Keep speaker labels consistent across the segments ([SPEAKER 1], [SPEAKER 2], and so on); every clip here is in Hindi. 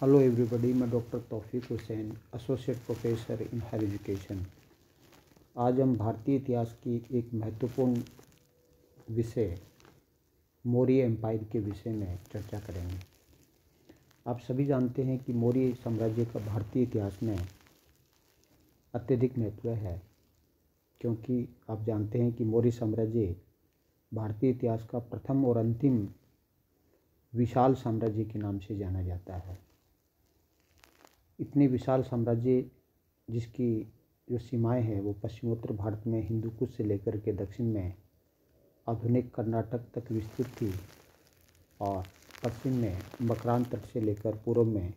[SPEAKER 1] हेलो एवरीबॉडी मैं doctor Taufiq Hussain associate professor in higher education आज हम भारतीय इतिहास की एक महत्वपूर्ण विषय मौर्य एम्पायर के विषय में चर्चा करेंगे आप सभी जानते हैं कि मौर्य साम्राज्य का भारतीय इतिहास में अत्यधिक महत्व है क्योंकि आप जानते हैं कि मौर्य साम्राज्य भारतीय इतिहास का प्रथम और अंतिम विशाल साम्राज्य के नाम से जाना जाता है इतने विशाल साम्राज्य जिसकी जो सीमाएं हैं वो पश्चिमोत्तर भारत में हिंदू कुछ से लेकर के दक्षिण में आधुनिक कर्नाटक तक विस्तृत थी और पश्चिम में मकरान तट से लेकर पूर्व में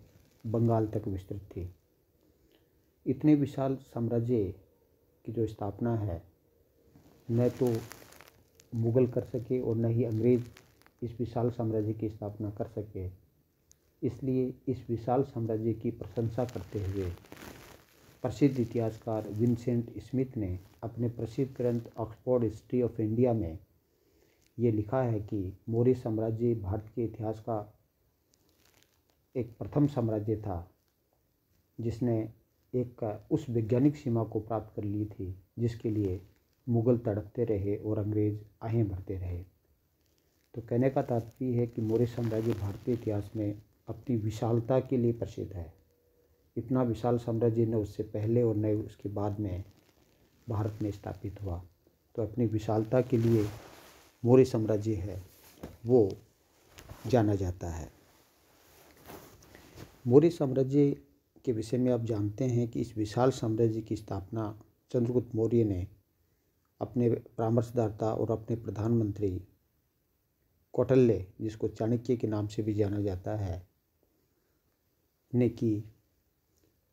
[SPEAKER 1] बंगाल तक विस्तृत थी इतने विशाल साम्राज्य की जो स्थापना है न तो मुग़ल कर सके और न ही अंग्रेज़ इस विशाल साम्राज्य की स्थापना कर सके इसलिए इस विशाल साम्राज्य की प्रशंसा करते हुए प्रसिद्ध इतिहासकार विंसेंट स्मिथ ने अपने प्रसिद्ध ग्रंथ ऑक्सफोर्ड हिस्ट्री ऑफ इंडिया में ये लिखा है कि मौर्य साम्राज्य भारत के इतिहास का एक प्रथम साम्राज्य था जिसने एक उस वैज्ञानिक सीमा को प्राप्त कर ली थी जिसके लिए मुगल तड़पते रहे और अंग्रेज आहें भरते रहे तो कहने का तात्पर्य है कि मौर्य साम्राज्य भारतीय इतिहास में अपनी विशालता के लिए प्रसिद्ध है इतना विशाल साम्राज्य न उससे पहले और न उसके बाद में भारत में स्थापित हुआ तो अपनी विशालता के लिए मौर्य साम्राज्य है वो जाना जाता है मौर्य साम्राज्य के विषय में आप जानते हैं कि इस विशाल साम्राज्य की स्थापना चंद्रगुप्त मौर्य ने अपने परामर्शदाता और अपने प्रधानमंत्री कौटल्य जिसको चाणक्य के नाम से भी जाना जाता है ने की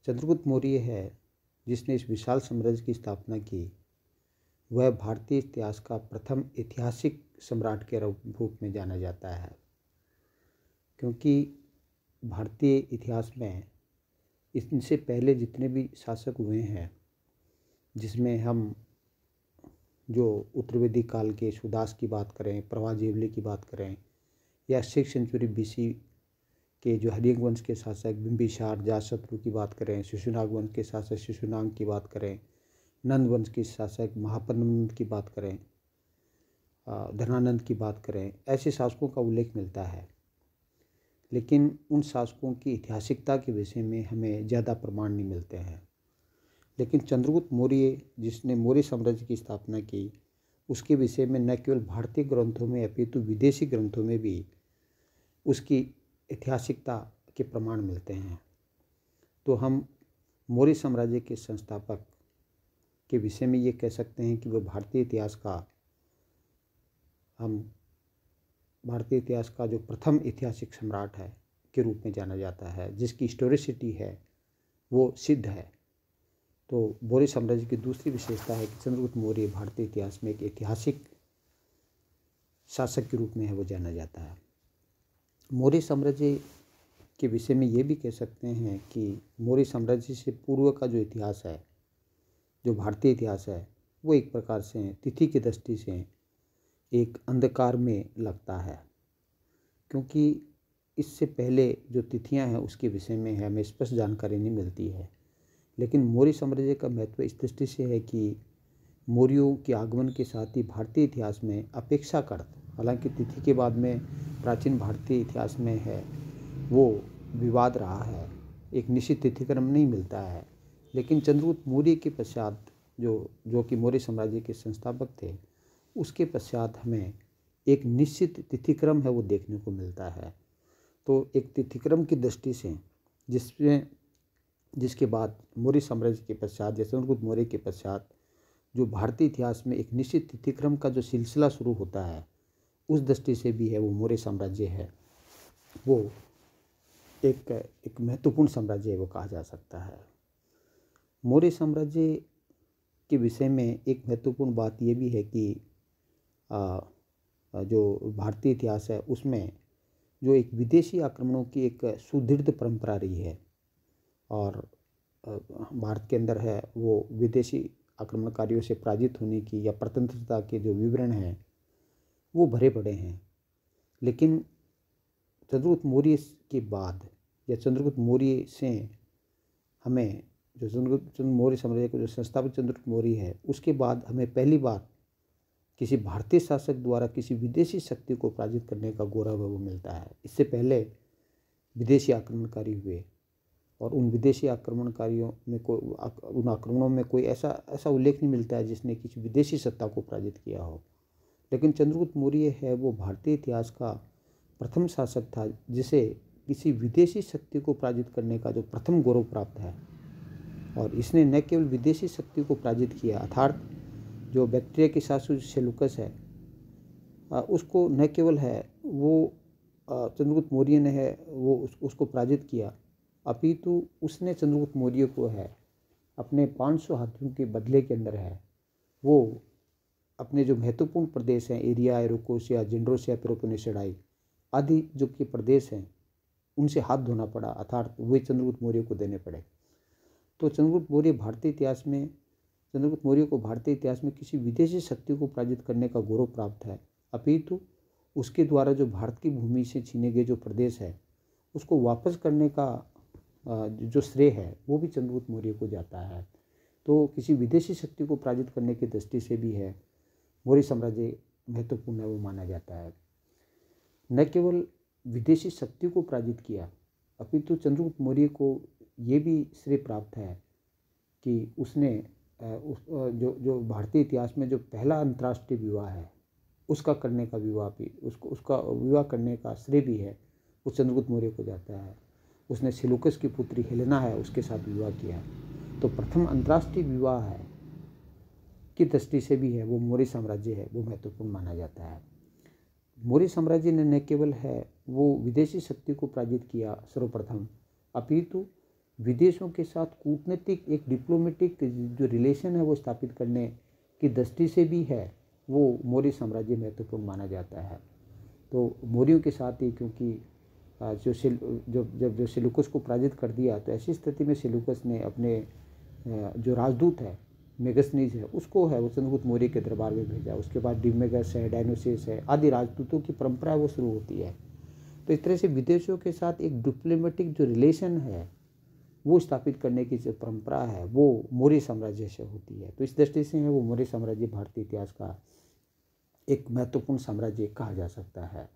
[SPEAKER 1] चंद्रगुप्त मौर्य है जिसने इस विशाल साम्राज्य की स्थापना की वह भारतीय इतिहास का प्रथम ऐतिहासिक सम्राट के रूप में जाना जाता है क्योंकि भारतीय इतिहास में इनसे पहले जितने भी शासक हुए हैं जिसमें हम जो उत्तरवेदी काल के सुदास की बात करें प्रभाजेवले की बात करें या सिक्स सेंचुरी बीसी के जो हरिंग वंश के शासक जा जाशत्रु की बात करें शिशुनाग वंश के शासक शिशुनाग की बात करें नंद वंश के शासक महापनंद की बात करें धनानंद की बात करें ऐसे शासकों का उल्लेख मिलता है लेकिन उन शासकों की ऐतिहासिकता के विषय में हमें ज़्यादा प्रमाण नहीं मिलते हैं लेकिन चंद्रगुप्त मौर्य जिसने मौर्य साम्राज्य की स्थापना की उसके विषय में न केवल भारतीय ग्रंथों में अपितु विदेशी ग्रंथों में भी उसकी ऐतिहासिकता के प्रमाण मिलते हैं तो हम मौर्य साम्राज्य के संस्थापक के विषय में ये कह सकते हैं कि वह भारतीय इतिहास का हम भारतीय इतिहास का जो प्रथम ऐतिहासिक सम्राट है के रूप में जाना जाता है जिसकी स्टोरिसिटी है वो सिद्ध है तो मौर्य साम्राज्य की दूसरी विशेषता है कि चंद्रगुप्त मौर्य भारतीय इतिहास में एक ऐतिहासिक शासक के रूप में है वो जाना जाता है मौर्य साम्राज्य के विषय में ये भी कह सकते हैं कि मौर्य साम्राज्य से पूर्व का जो इतिहास है जो भारतीय इतिहास है वो एक प्रकार से तिथि की दृष्टि से एक अंधकार में लगता है क्योंकि इससे पहले जो तिथियां हैं उसके विषय में हमें स्पष्ट जानकारी नहीं मिलती है लेकिन मौर्य साम्राज्य का महत्व इस दृष्टि से है कि मौर्यों के आगमन के साथ ही भारतीय इतिहास में अपेक्षाकृत हालांकि तिथि के बाद में प्राचीन भारतीय इतिहास में है वो विवाद रहा है एक निश्चित तिथिक्रम नहीं मिलता है लेकिन चंद्रगुप्त मौर्य के पश्चात जो जो कि मौर्य साम्राज्य के संस्थापक थे उसके पश्चात हमें एक निश्चित तिथिक्रम है वो देखने को मिलता है तो एक तिथिक्रम की दृष्टि से जिसमें जिसके बाद मौर्य साम्राज्य के पश्चात या चंद्रगुप्त मौर्य के पश्चात जो भारतीय इतिहास में एक निश्चित तिथिक्रम का जो सिलसिला शुरू होता है उस दृष्टि से भी है वो मौर्य साम्राज्य है वो एक एक महत्वपूर्ण साम्राज्य है वो कहा जा सकता है मौर्य साम्राज्य के विषय में एक महत्वपूर्ण बात यह भी है कि आ, जो भारतीय इतिहास है उसमें जो एक विदेशी आक्रमणों की एक सुदृढ़ परंपरा रही है और भारत के अंदर है वो विदेशी आक्रमणकारियों से पराजित होने की या प्रतंत्रता के जो विवरण हैं वो भरे पड़े हैं लेकिन चंद्रगुप्त मौर्य के बाद या चंद्रगुप्त मौर्य से हमें जो चंद्रगुप्त चंद्र मौर्य साम्राज्य का जो संस्थापक चंद्रगुप्त मौर्य है उसके बाद हमें पहली बार किसी भारतीय शासक द्वारा किसी विदेशी शक्ति को पराजित करने का गौरव मिलता है इससे पहले विदेशी आक्रमणकारी हुए और उन विदेशी आक्रमणकारियों में कोई उन आक्रमणों में कोई ऐसा ऐसा उल्लेख नहीं मिलता है जिसने किसी विदेशी सत्ता को पराजित किया हो लेकिन चंद्रगुप्त मौर्य है वो भारतीय इतिहास का प्रथम शासक था जिसे किसी विदेशी शक्ति को पराजित करने का जो प्रथम गौरव प्राप्त है और इसने न केवल विदेशी शक्ति को पराजित किया अर्थात जो बैक्टीरिया के सासु सेलुकस है उसको न केवल है वो चंद्रगुप्त मौर्य ने है वो उस, उसको पराजित किया अपितु उसने चंद्रगुप्त मौर्य को है अपने 500 हाथियों के बदले के अंदर है वो अपने जो महत्वपूर्ण प्रदेश हैं एरिया एरोकोसिया जिंड्रोसिया पेरोपोनेसडाई आदि जो के प्रदेश हैं उनसे हाथ धोना पड़ा अर्थात वे चंद्रगुप्त मौर्य को देने पड़े तो चंद्रगुप्त मौर्य भारतीय इतिहास में चंद्रगुप्त मौर्य को भारतीय इतिहास में किसी विदेशी शक्ति को पराजित करने का गौरव प्राप्त है अपितु उसके द्वारा जो भारत की भूमि से छीने गए जो प्रदेश है उसको वापस करने का जो श्रेय है वो भी चंद्रगुप्त मौर्य को जाता है तो किसी विदेशी शक्ति को पराजित करने की दृष्टि से भी है मौर्य साम्राज्य महत्वपूर्ण है वो माना जाता है न केवल विदेशी शक्ति को पराजित किया अपितु तो चंद्रगुप्त मौर्य को ये भी श्रेय प्राप्त है कि उसने उस जो जो भारतीय इतिहास में जो पहला अंतर्राष्ट्रीय विवाह है उसका करने का विवाह भी उसको उसका विवाह करने का श्रेय भी है वो चंद्रगुप्त मौर्य को जाता है उसने सिलुकस की पुत्री हेलेना है उसके साथ विवाह किया तो प्रथम अंतर्राष्ट्रीय विवाह है की दृष्टि से भी है वो मौर्य साम्राज्य है वो महत्वपूर्ण माना जाता है मौर्य साम्राज्य ने न केवल है वो विदेशी शक्ति को पराजित किया सर्वप्रथम अपितु विदेशों के साथ कूटनीतिक एक डिप्लोमेटिक जो रिलेशन है वो स्थापित करने की दृष्टि से भी है वो मौर्य साम्राज्य महत्वपूर्ण माना जाता है तो मौर्यों के साथ ही क्योंकि जो सिल जब जब जो सिलुकस को पराजित कर दिया तो ऐसी स्थिति में सिलुकस ने अपने जो राजदूत है मेगसनीज है उसको है वो चंद्रगुप्त मौर्य के दरबार में भेजा उसके बाद डिमेगस है डायनोसिस है आदि राजदूतों की परंपरा वो शुरू होती है तो इस तरह से विदेशों के साथ एक डिप्लोमेटिक जो रिलेशन है वो स्थापित करने की जो परंपरा है वो मौर्य साम्राज्य से होती है तो इस दृष्टि से है वो मौर्य साम्राज्य भारतीय इतिहास का एक महत्वपूर्ण साम्राज्य कहा जा सकता है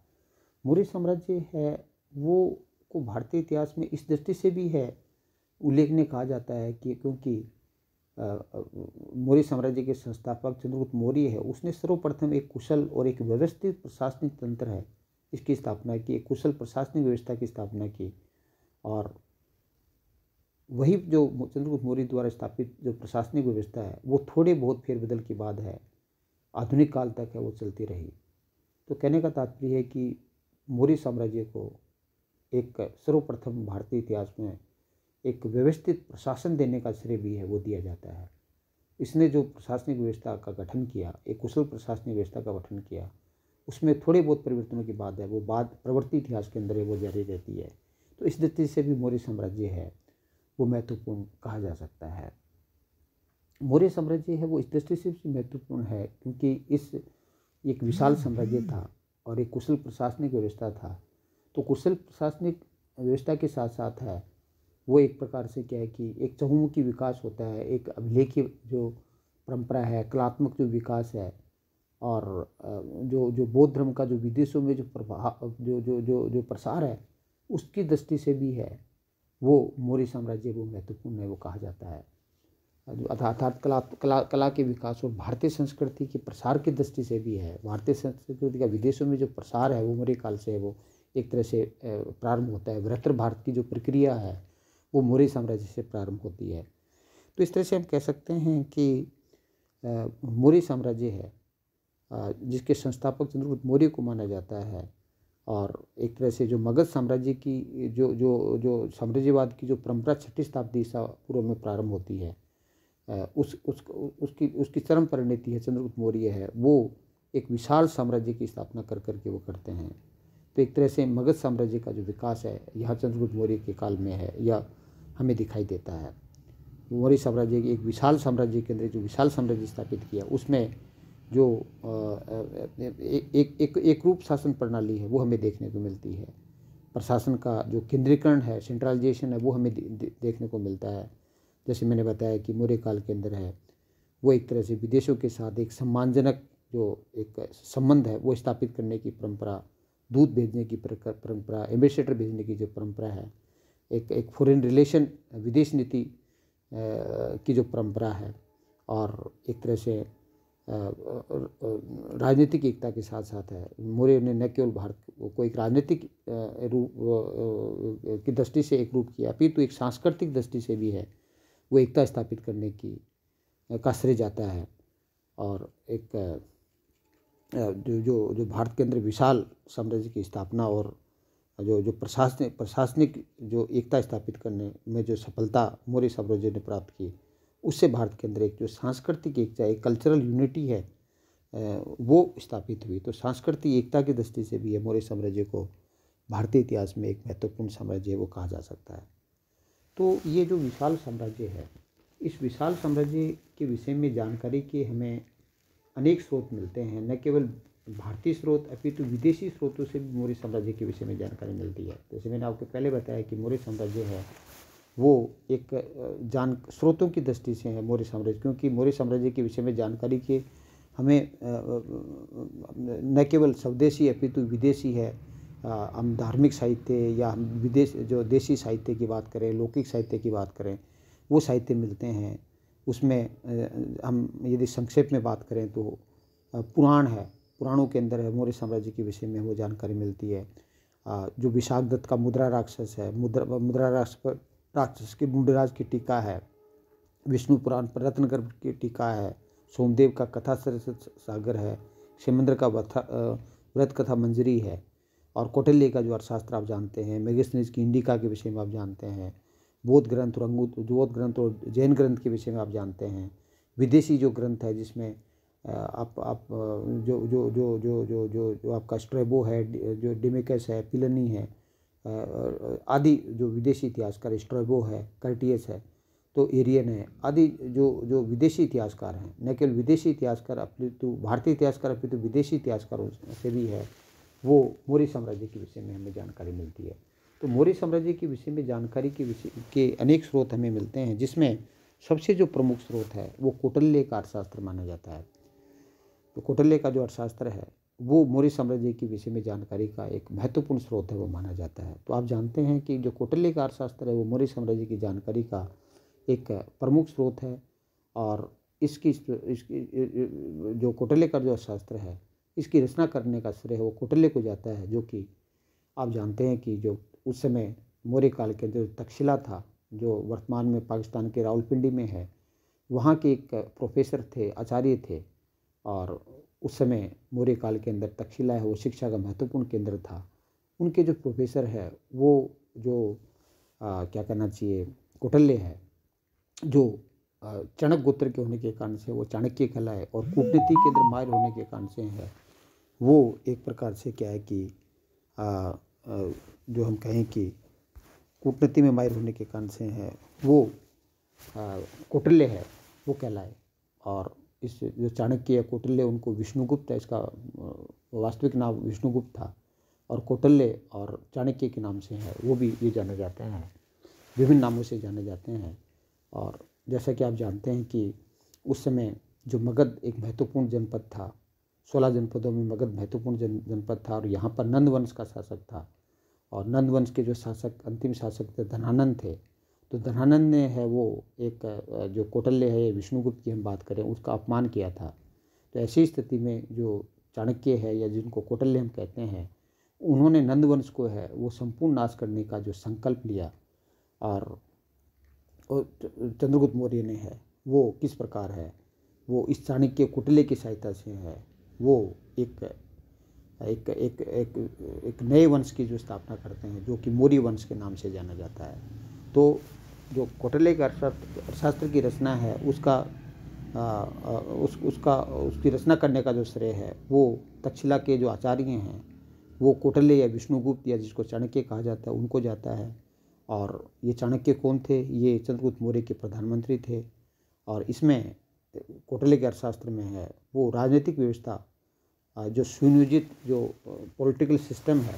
[SPEAKER 1] मौर्य साम्राज्य है वो को भारतीय इतिहास में इस दृष्टि से भी है उल्लेखनीय कहा जाता है कि क्योंकि मौर्य साम्राज्य के संस्थापक चंद्रगुप्त मौर्य है उसने सर्वप्रथम एक कुशल और एक व्यवस्थित प्रशासनिक तंत्र है इसकी स्थापना की एक कुशल प्रशासनिक व्यवस्था की स्थापना की और वही जो चंद्रगुप्त मौर्य द्वारा स्थापित जो प्रशासनिक व्यवस्था है वो थोड़े बहुत फेरबदल के बाद है आधुनिक काल तक है वो चलती रही तो कहने का तात्पर्य है कि मौर्य साम्राज्य को एक सर्वप्रथम भारतीय इतिहास में एक व्यवस्थित प्रशासन देने का श्रेय भी है वो दिया जाता है इसने जो प्रशासनिक व्यवस्था का गठन किया एक कुशल प्रशासनिक व्यवस्था का गठन किया उसमें थोड़े बहुत परिवर्तनों की बात है वो बात प्रवृत्ति इतिहास के अंदर वो जारी रहती है तो इस दृष्टि से भी मौर्य साम्राज्य है वो महत्वपूर्ण कहा जा सकता है मौर्य साम्राज्य है वो इस दृष्टि से भी महत्वपूर्ण है क्योंकि इस एक विशाल साम्राज्य था और एक कुशल प्रशासनिक व्यवस्था था तो कुशल प्रशासनिक व्यवस्था के साथ साथ है वो एक प्रकार से क्या है कि एक चहुमुखी विकास होता है एक अभिलेखी जो परंपरा है कलात्मक जो विकास है और जो जो बौद्ध धर्म का जो विदेशों में जो प्रभाव जो जो जो जो प्रसार है उसकी दृष्टि से भी है वो मौर्य साम्राज्य वो महत्वपूर्ण है वो कहा जाता है अर्थात कला कला कला के विकास और भारतीय संस्कृति के प्रसार की दृष्टि से भी है भारतीय संस्कृति का विदेशों में जो प्रसार है वो मौर्य काल से है वो एक तरह से प्रारंभ होता है वृहत्तर भारत की जो प्रक्रिया है वो मौर्य साम्राज्य से प्रारंभ होती है तो इस तरह से हम कह सकते हैं कि मौर्य साम्राज्य है जिसके संस्थापक चंद्रगुप्त मौर्य को माना जाता है और एक तरह से जो मगध साम्राज्य की जो जो जो साम्राज्यवाद की जो परंपरा छठी शताब्दी ईसा पूर्व में प्रारंभ होती है उस उस उसकी उसकी चरम परिणति है चंद्रगुप्त मौर्य है वो एक विशाल साम्राज्य की स्थापना कर करके वो करते हैं तो एक तरह से मगध साम्राज्य का जो विकास है यह चंद्रगुप्त मौर्य के काल में है यह हमें दिखाई देता है मौर्य साम्राज्य एक विशाल साम्राज्य के अंदर जो विशाल साम्राज्य स्थापित किया उसमें जो एक एक एक, एक रूप शासन प्रणाली है वो हमें देखने को मिलती है प्रशासन का जो केंद्रीकरण है सेंट्रलाइजेशन है वो हमें देखने को मिलता है जैसे मैंने बताया कि मौर्य काल के अंदर है वो एक तरह से विदेशों के साथ एक सम्मानजनक जो एक संबंध है वो स्थापित करने की परंपरा दूध भेजने की परंपरा एम्बेसडर भेजने की जो परंपरा है एक एक फॉरेन रिलेशन विदेश नीति की जो परंपरा है और एक तरह से राजनीतिक एकता के साथ साथ है मोर्य ने न केवल भारत को एक राजनीतिक रूप की दृष्टि से एक रूप किया अपितु तो एक सांस्कृतिक दृष्टि से भी है वो एकता स्थापित करने की का श्रेय जाता है और एक जो जो जो भारत के अंदर विशाल साम्राज्य की स्थापना और जो जो प्रशासनिक प्रशासनिक जो एकता स्थापित करने में जो सफलता मौर्य साम्राज्य ने प्राप्त की उससे भारत के अंदर एक जो सांस्कृतिक एकता एक कल्चरल यूनिटी है वो स्थापित हुई तो सांस्कृतिक एकता की दृष्टि से भी ये मौर्य साम्राज्य को भारतीय इतिहास में एक महत्वपूर्ण साम्राज्य है वो कहा जा सकता है तो ये जो विशाल साम्राज्य है इस विशाल साम्राज्य के विषय में जानकारी के हमें अनेक स्रोत मिलते हैं न केवल भारतीय स्रोत अपितु तो विदेशी स्रोतों से भी मौर्य साम्राज्य के विषय में जानकारी मिलती है जैसे मैंने आपको पहले बताया कि मौर्य साम्राज्य है वो एक जान स्रोतों की दृष्टि से है मौर्य साम्राज्य क्योंकि मौर्य साम्राज्य के विषय में जानकारी के हमें न केवल स्वदेशी अपितु विदेशी है हम धार्मिक साहित्य या हम विदेश जो देशी साहित्य की बात करें लौकिक साहित्य की बात करें वो साहित्य मिलते हैं उसमें हम यदि संक्षेप में बात करें तो पुराण है पुराणों के अंदर है मौर्य साम्राज्य के विषय में वो जानकारी मिलती है जो विशाख दत्त का मुद्रा राक्षस है मुद्रा मुद्रा राक्षस पर राक्षस की मुंडराज की टीका है विष्णु पुराण पर रत्नगर्भ की टीका है सोमदेव का कथा सरस्वत सागर है शिमेंद्र का वथा व्रत कथा मंजरी है और कोटल्य का जो अर्थशास्त्र आप जानते हैं मेघेश की इंडिका के विषय में आप जानते हैं बौद्ध ग्रंथ और अंगूत बौद्ध ग्रंथ और जैन ग्रंथ के विषय में आप जानते हैं विदेशी जो ग्रंथ है जिसमें आप आप जो जो जो जो जो जो जो आपका स्ट्रेबो है जो डिमेकस है पिलनी है आदि जो विदेशी इतिहासकार स्ट्रेबो है कर्टियस है तो एरियन है आदि जो जो विदेशी इतिहासकार हैं न केवल विदेशी इतिहासकार अपितु भारतीय इतिहासकार अपितु विदेशी इतिहासकारों से भी है वो मौर्य साम्राज्य के विषय में हमें जानकारी मिलती है तो मौर्य साम्राज्य के विषय में जानकारी के विषय के अनेक स्रोत हमें मिलते हैं जिसमें सबसे जो प्रमुख स्रोत है वो कौटल्य का अर्थशास्त्र माना जाता है तो कौटल्य का जो अर्थशास्त्र है वो मौर्य साम्राज्य के विषय में जानकारी का एक महत्वपूर्ण स्रोत है वो माना जाता है तो आप जानते हैं कि जो कौटल्य का अर्थशास्त्र है वो मौर्य साम्राज्य की जानकारी का एक प्रमुख स्रोत है और इसकी इसकी जो कौटल्य का जो अर्थशास्त्र है इसकी रचना करने का श्रेय वो कौटल्य को जाता है जो कि आप जानते हैं कि जो उस समय मौर्य काल के अंदर तक्षशिला था जो वर्तमान में पाकिस्तान के रावलपिंडी में है वहाँ के एक प्रोफेसर थे आचार्य थे और उस समय मौर्य काल के अंदर तक्षशिला है वो शिक्षा का महत्वपूर्ण केंद्र था उनके जो प्रोफेसर है वो जो आ, क्या कहना चाहिए कौटल्य है जो चाणक्य गोत्र के होने के कारण से वो चाणक्य कला है और कूटनीति के अंदर माहिर होने के कारण से है वो एक प्रकार से क्या है कि आ, जो हम कहें कि कूटनीति में माहिर होने के कारण से है वो कौटिल्य है वो कहलाए और इस जो चाणक्य या कोटल्य उनको विष्णुगुप्त है इसका वास्तविक नाम विष्णुगुप्त था और कोटल्य और चाणक्य के नाम से है वो भी ये जाने जाते हैं विभिन्न नामों से जाने जाते हैं और जैसा कि आप जानते हैं कि उस समय जो मगध एक महत्वपूर्ण जनपद था सोलह जनपदों में मगध महत्वपूर्ण जन जनपद था और यहाँ पर नंद वंश का शासक था और नंदवंश के जो शासक अंतिम शासक थे धनानंद थे तो धनानंद ने है वो एक जो कौटल्य है विष्णुगुप्त की हम बात करें उसका अपमान किया था तो ऐसी स्थिति में जो चाणक्य है या जिनको कौटल्य हम कहते हैं उन्होंने नंदवंश को है वो संपूर्ण नाश करने का जो संकल्प लिया और चंद्रगुप्त मौर्य ने है वो किस प्रकार है वो इस चाणक्य कुटले की सहायता से है वो एक एक एक एक एक नए वंश की जो स्थापना करते हैं जो कि मौर्य वंश के नाम से जाना जाता है तो जो कोटले के अर्थशास्त्र की रचना है उसका आ, उस उसका उसकी रचना करने का जो श्रेय है वो तक्षशिला के जो आचार्य हैं वो कोटले या विष्णुगुप्त या जिसको चाणक्य कहा जाता है उनको जाता है और ये चाणक्य कौन थे ये चंद्रगुप्त मौर्य के प्रधानमंत्री थे और इसमें कोटले के अर्थशास्त्र में है वो राजनीतिक व्यवस्था जो सुनियोजित जो पॉलिटिकल सिस्टम है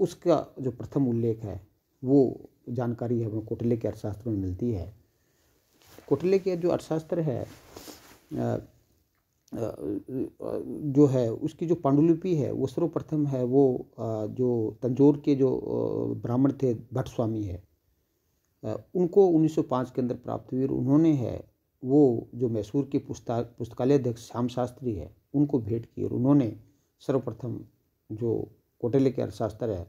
[SPEAKER 1] उसका जो प्रथम उल्लेख है वो जानकारी हमें कोटले के अर्थशास्त्र में मिलती है कोटले के जो अर्थशास्त्र है जो है उसकी जो पांडुलिपि है वो सर्वप्रथम है वो जो तंजोर के जो ब्राह्मण थे भट्ट स्वामी है उनको 1905 के अंदर प्राप्त हुई और उन्होंने है वो जो मैसूर के पुस्तक पुस्तकालय अध्यक्ष श्याम शास्त्री है उनको भेंट की और उन्होंने सर्वप्रथम जो कोटले के अर्थशास्त्र है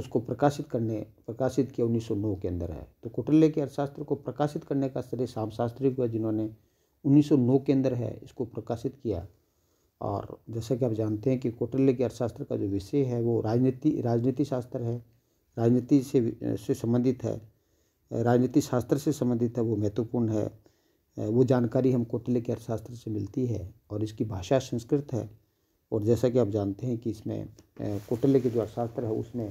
[SPEAKER 1] उसको प्रकाशित करने प्रकाशित किया 1909 के अंदर है तो कोटले के अर्थशास्त्र को प्रकाशित करने का श्रेय शाम शास्त्री को है जिन्होंने 1909 के अंदर है इसको प्रकाशित किया और जैसा कि आप जानते हैं कि कोटले के अर्थशास्त्र का जो विषय है वो राजनीति राजनीति शास्त्र है राजनीति से से संबंधित है राजनीति शास्त्र से संबंधित है वो महत्वपूर्ण है वो जानकारी हम तिलक के अर्थशास्त्र से मिलती है और इसकी भाषा संस्कृत है और जैसा कि आप जानते हैं कि इसमें कोटले के जो अर्थशास्त्र है उसमें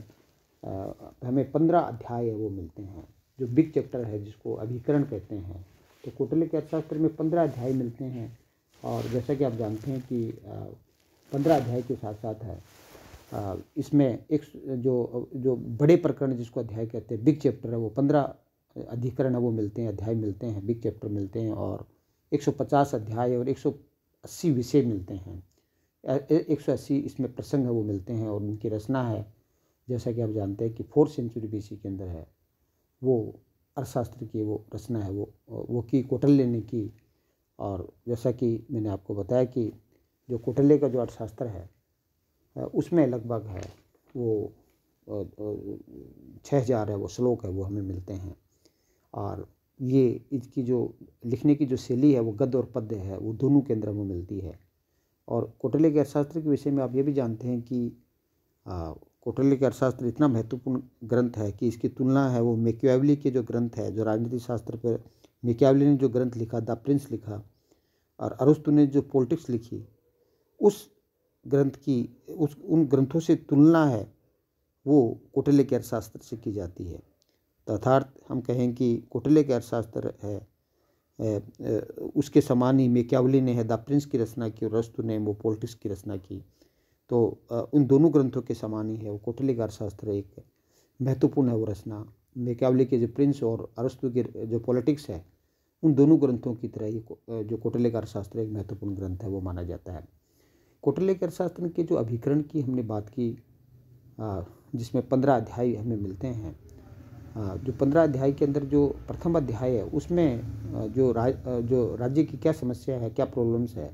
[SPEAKER 1] हमें पंद्रह अध्याय वो मिलते हैं जो बिग चैप्टर है जिसको अभिकरण कहते हैं तो कोटले के अर्थशास्त्र में पंद्रह अध्याय मिलते हैं और जैसा कि आप जानते हैं कि पंद्रह अध्याय के साथ साथ है इसमें एक जो जो बड़े प्रकरण जिसको अध्याय कहते हैं बिग चैप्टर है वो पंद्रह अधिकरण है वो मिलते हैं अध्याय मिलते हैं बिग चैप्टर मिलते हैं और 150 अध्याय और 180 विषय मिलते हैं 180 इसमें प्रसंग है वो मिलते हैं और उनकी रचना है जैसा कि आप जानते हैं कि फोर्थ सेंचुरी बी के अंदर है वो अर्थशास्त्र की वो रचना है वो वो की कोटल्य ने की और जैसा कि मैंने आपको बताया कि जो कोटल्य का जो अर्थशास्त्र है उसमें लगभग है वो छः हज़ार है वो श्लोक है वो हमें मिलते हैं और ये इसकी जो लिखने की जो शैली है वो गद्य और पद्य है वो दोनों के अंदर हमें मिलती है और कोटले के अर्थशास्त्र के विषय में आप ये भी जानते हैं कि कोटले के अर्थशास्त्र इतना महत्वपूर्ण ग्रंथ है कि इसकी तुलना है वो मेक्यावली के जो ग्रंथ है जो राजनीति शास्त्र पर मेक्यावली ने जो ग्रंथ लिखा द प्रिंस लिखा और अरुस्तु ने जो पॉलिटिक्स लिखी उस ग्रंथ की उस उन ग्रंथों से तुलना है वो कोटले के अर्थशास्त्र से की जाती है तथार्थ हम कहें कि कोटले के अर्थशास्त्र है उसके समान ही मेक्यावली ने है द प्रिंस की रचना की और रस्तु ने वो पॉलिटिक्स की रचना की तो उन दोनों ग्रंथों के समान ही है वो कोटले का अर्थशास्त्र एक महत्वपूर्ण है वो रचना मेक्यावली के जो प्रिंस और अरस्तु की जो पॉलिटिक्स है उन दोनों ग्रंथों की तरह ही जो कोटले का अर्थशास्त्र एक महत्वपूर्ण ग्रंथ है वो माना जाता है कोटले के अर्थशास्त्र के जो अभिकरण की हमने बात की जिसमें पंद्रह अध्याय हमें मिलते हैं जो पंद्रह अध्याय के अंदर जो प्रथम अध्याय है उसमें जो राज जो राज्य की क्या समस्या है क्या प्रॉब्लम्स है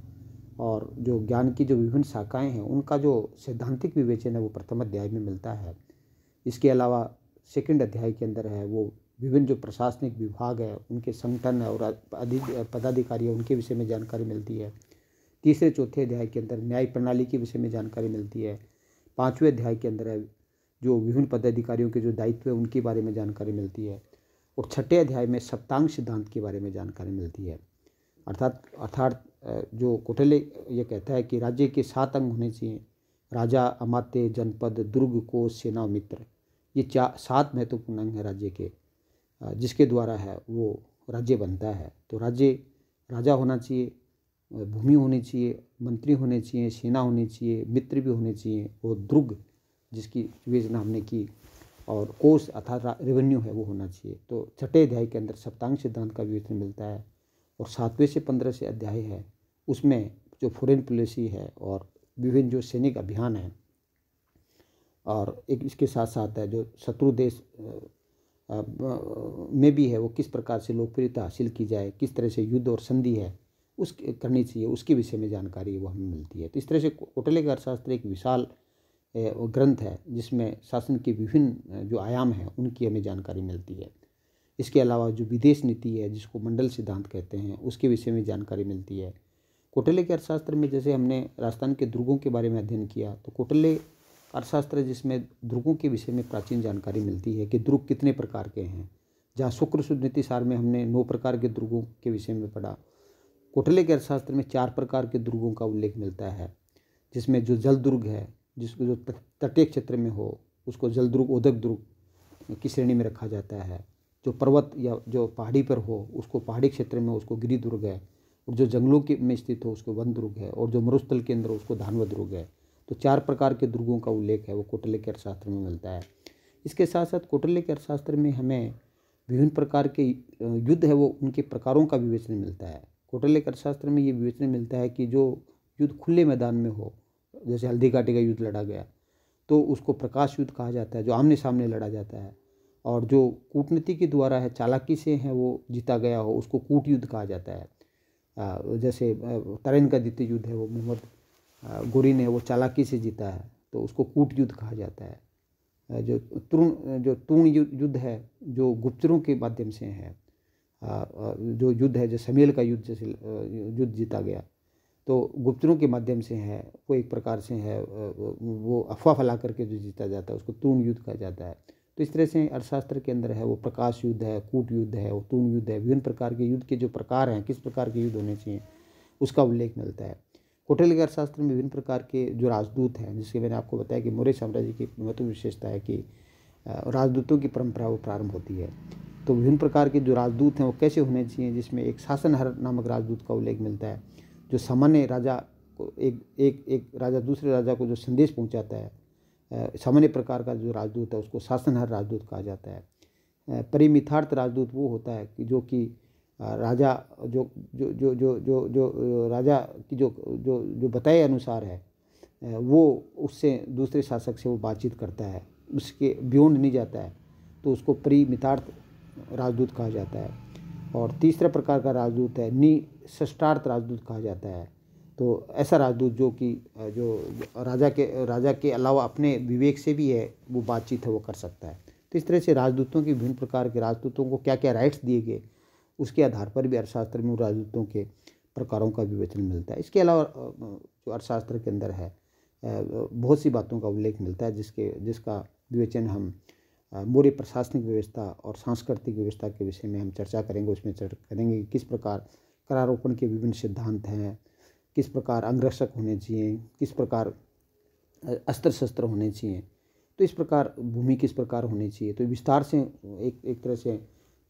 [SPEAKER 1] और जो ज्ञान की जो विभिन्न शाखाएं हैं उनका जो सैद्धांतिक विवेचन है वो प्रथम अध्याय में मिलता है इसके अलावा सेकंड अध्याय के अंदर है वो विभिन्न जो प्रशासनिक विभाग है उनके संगठन है और पदाधिकारी है उनके विषय में जानकारी मिलती है तीसरे चौथे अध्याय के अंदर न्याय प्रणाली के विषय में जानकारी मिलती है पाँचवें अध्याय के अंदर है जो विभिन्न पदाधिकारियों के जो दायित्व है उनके बारे में जानकारी मिलती है और छठे अध्याय में सप्तांग सिद्धांत के बारे में जानकारी मिलती है अर्थात अर्थात जो कोटले ये कहता है कि राज्य के सात अंग होने चाहिए राजा अमात्य जनपद दुर्ग को सेना मित्र ये चा सात महत्वपूर्ण अंग है राज्य के जिसके द्वारा है वो राज्य बनता है तो राज्य राजा होना चाहिए भूमि होनी चाहिए मंत्री होने चाहिए सेना होनी चाहिए मित्र भी होने चाहिए और दुर्ग जिसकी विवेचना हमने की और कोष अर्थात रेवेन्यू है वो होना चाहिए तो छठे अध्याय के अंदर सप्तांग सिद्धांत का विवेचन मिलता है और सातवें से पंद्रह से अध्याय है उसमें जो फॉरेन पॉलिसी है और विभिन्न जो सैनिक अभियान है और एक इसके साथ साथ है जो शत्रु देश में भी है वो किस प्रकार से लोकप्रियता हासिल की जाए किस तरह से युद्ध और संधि है उस करनी चाहिए उसके विषय में जानकारी वो हमें मिलती है तो इस तरह से कोटले का अर्थशास्त्र एक विशाल ग्रंथ है जिसमें शासन के विभिन्न जो आयाम हैं उनकी हमें जानकारी मिलती है इसके अलावा जो विदेश नीति है जिसको मंडल सिद्धांत कहते हैं उसके विषय में जानकारी मिलती है कोटले के अर्थशास्त्र में जैसे हमने राजस्थान के दुर्गों के बारे में अध्ययन किया तो कोटले अर्थशास्त्र जिसमें दुर्गों के विषय में प्राचीन जानकारी मिलती है कि दुर्ग कितने प्रकार के हैं जहाँ शुक्र शुद्ध नीति सार में हमने नौ प्रकार के दुर्गों के विषय में पढ़ा कोटले के अर्थशास्त्र में चार प्रकार के दुर्गों का उल्लेख मिलता है जिसमें जो जल दुर्ग है जिसको जो तटीय क्षेत्र में हो उसको जलद्रुग ओदक द्रुग की श्रेणी में रखा जाता है जो पर्वत या जो पहाड़ी पर हो उसको पहाड़ी क्षेत्र में उसको गिरी दुर्ग है और जो जंगलों के में स्थित हो उसको वन दुर्ग है और जो मरुस्थल के अंदर उसको धानव दुर्ग है तो चार प्रकार के दुर्गों का उल्लेख है वो कोटल्य के अर्थशास्त्र में मिलता है इसके साथ साथ कोटल्य के अर्थशास्त्र में हमें विभिन्न प्रकार के युद्ध है वो उनके प्रकारों का विवेचन मिलता है कोटल्य के अर्थशास्त्र में ये विवेचन मिलता है कि जो युद्ध खुले मैदान में हो जैसे हल्दी काटे का युद्ध लड़ा गया तो उसको प्रकाश युद्ध कहा जाता है जो आमने सामने लड़ा जाता है और जो कूटनीति के द्वारा है चालाकी से है वो जीता गया हो उसको कूट युद्ध कहा जाता है जैसे तरेन का द्वितीय युद्ध है वो मोहम्मद गोरी ने वो चालाकी से जीता है तो उसको कूट युद्ध कहा जाता है जो तुरुण जो तूर्ण युद्ध है जो गुप्तरों के माध्यम से है जो युद्ध है जो समेल का युद्ध जैसे युद्ध जीता गया तो गुप्तरों के माध्यम से है वो एक प्रकार से है वो अफवाह फैला करके जो जीता जाता है उसको तूण युद्ध कहा जाता है तो इस तरह से अर्थशास्त्र के अंदर है वो प्रकाश युद्ध है कूट युद्ध है वो तूण युद्ध है विभिन्न प्रकार के युद्ध के जो प्रकार हैं किस प्रकार के युद्ध होने चाहिए उसका उल्लेख मिलता है के अर्थशास्त्र में विभिन्न प्रकार के जो राजदूत हैं जिसके मैंने आपको बताया कि मौर्य साम्राज्य की महत्व विशेषता है कि राजदूतों की परंपरा वो प्रारंभ होती है तो विभिन्न प्रकार के जो राजदूत हैं वो कैसे होने चाहिए जिसमें एक शासनहर नामक राजदूत का उल्लेख मिलता है जो सामान्य राजा को एक एक एक राजा दूसरे राजा को जो संदेश पहुंचाता है सामान्य प्रकार का जो राजदूत है उसको शासनहर राजदूत कहा जाता है परिमिथार्थ राजदूत वो होता है कि जो कि राजा जो जो जो जो जो जो राजा की जो जो जो बताए अनुसार है वो उससे दूसरे शासक से वो बातचीत करता है उसके बियॉन्ड नहीं जाता है तो उसको परिमितार्थ राजदूत कहा जाता है और तीसरे प्रकार का राजदूत है नी निष्टार्थ राजदूत कहा जाता है तो ऐसा राजदूत जो कि जो राजा के राजा के अलावा अपने विवेक से भी है वो बातचीत है वो कर सकता है तो इस तरह से राजदूतों के विभिन्न प्रकार के राजदूतों को क्या क्या राइट्स दिए गए उसके आधार पर भी अर्थशास्त्र में राजदूतों के प्रकारों का विवेचन मिलता है इसके अलावा जो अर्थशास्त्र के अंदर है बहुत सी बातों का उल्लेख मिलता है जिसके जिसका विवेचन हम मौर्य प्रशासनिक व्यवस्था और सांस्कृतिक व्यवस्था के विषय में हम चर्चा करेंगे उसमें चर्चा करेंगे कि किस प्रकार करारोपण के विभिन्न सिद्धांत हैं किस प्रकार अंगरक्षक होने चाहिए किस प्रकार अस्त्र शस्त्र होने चाहिए तो इस प्रकार भूमि किस प्रकार होनी चाहिए तो विस्तार से एक एक तरह से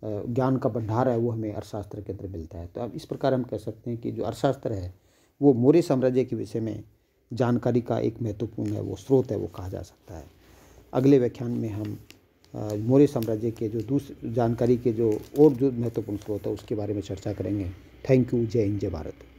[SPEAKER 1] ज्ञान का भंडार है वो हमें अर्थशास्त्र के अंदर मिलता है तो अब इस प्रकार हम कह सकते हैं कि जो अर्थशास्त्र है वो मौर्य साम्राज्य के विषय में जानकारी का एक महत्वपूर्ण है वो स्रोत है वो कहा जा सकता है अगले व्याख्यान में हम मौर्य साम्राज्य के जो दूसरी जानकारी के जो और जो महत्वपूर्ण स्रोत है उसके बारे में चर्चा करेंगे थैंक यू जय हिंद जय भारत